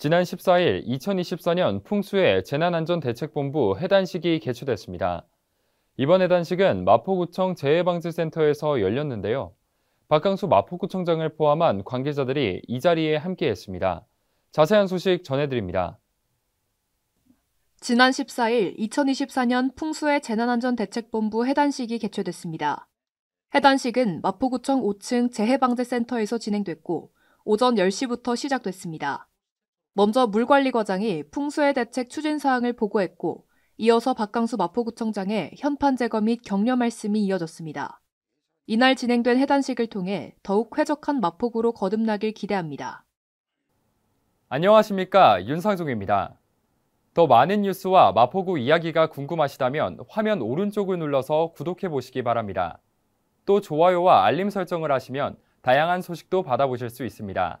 지난 14일 2024년 풍수의 재난안전대책본부 해단식이 개최됐습니다. 이번 해단식은 마포구청 재해방지센터에서 열렸는데요. 박강수 마포구청장을 포함한 관계자들이 이 자리에 함께했습니다. 자세한 소식 전해드립니다. 지난 14일 2024년 풍수의 재난안전대책본부 해단식이 개최됐습니다. 해단식은 마포구청 5층 재해방지센터에서 진행됐고 오전 10시부터 시작됐습니다. 먼저 물관리과장이 풍수해 대책 추진 사항을 보고했고 이어서 박강수 마포구청장의 현판 제거 및 격려 말씀이 이어졌습니다. 이날 진행된 해단식을 통해 더욱 쾌적한 마포구로 거듭나길 기대합니다. 안녕하십니까 윤상종입니다. 더 많은 뉴스와 마포구 이야기가 궁금하시다면 화면 오른쪽을 눌러서 구독해 보시기 바랍니다. 또 좋아요와 알림 설정을 하시면 다양한 소식도 받아보실 수 있습니다.